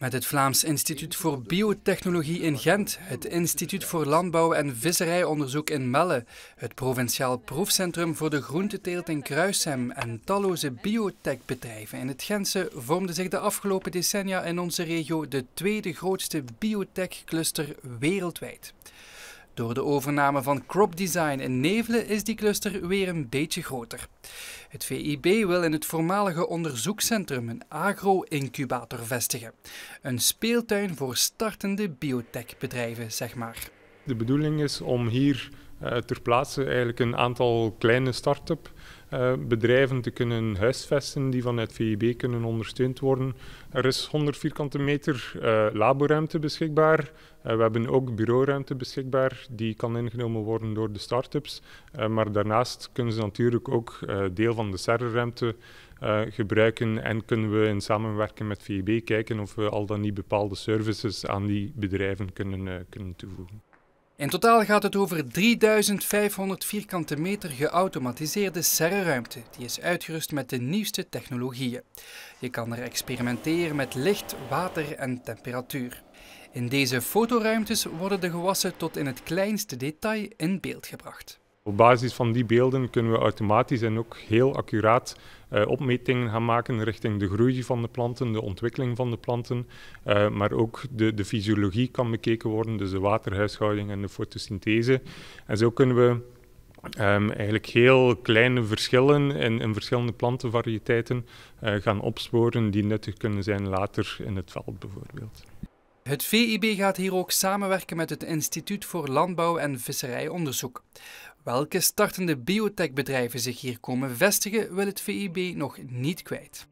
Met het Vlaams Instituut voor Biotechnologie in Gent, het Instituut voor Landbouw en Visserijonderzoek in Melle, het Provinciaal Proefcentrum voor de Groenteteelt in Kruishem en talloze biotechbedrijven in het Gentse vormden zich de afgelopen decennia in onze regio de tweede grootste biotechcluster wereldwijd. Door de overname van Crop Design in Nevelen is die cluster weer een beetje groter. Het VIB wil in het voormalige onderzoekscentrum een agro-incubator vestigen. Een speeltuin voor startende biotechbedrijven, zeg maar de bedoeling is om hier eh, ter plaatse eigenlijk een aantal kleine start-up eh, bedrijven te kunnen huisvesten die vanuit VIB kunnen ondersteund worden. Er is 100 vierkante meter uh, beschikbaar. we hebben ook bureauruimte beschikbaar, die kan ingenomen worden door de start-ups. maar daarnaast kunnen ze natuurlijk ook deel van de serverruimte gebruiken en kunnen we in samenwerking met VIB kijken of we al dan niet bepaalde services aan die bedrijven kunnen, kunnen toevoegen. In totaal gaat het over 3500 vierkante meter geautomatiseerde ruimte die is uitgerust met de nieuwste technologieën. Je kan er experimenteren met licht, water en temperatuur. In deze fotoruimtes worden de gewassen tot in het kleinste detail in beeld gebracht. Op basis van die beelden kunnen we automatisch en ook heel accuraat eh, opmetingen gaan maken richting de groei van de planten, de ontwikkeling van de planten. Eh, maar ook de, de, fysiologie kan bekeken worden, dus de waterhuishouding en de fotosynthese. En zo kunnen we ehm, eigenlijk heel kleine verschillen in, in verschillende plantenvariëteiten eh, gaan opsporen die nuttig kunnen zijn later in het veld bijvoorbeeld. Het VIB gaat hier ook samenwerken met het Instituut voor Landbouw en Visserijonderzoek. Welke startende biotechbedrijven zich hier komen vestigen, wil het VIB nog niet kwijt.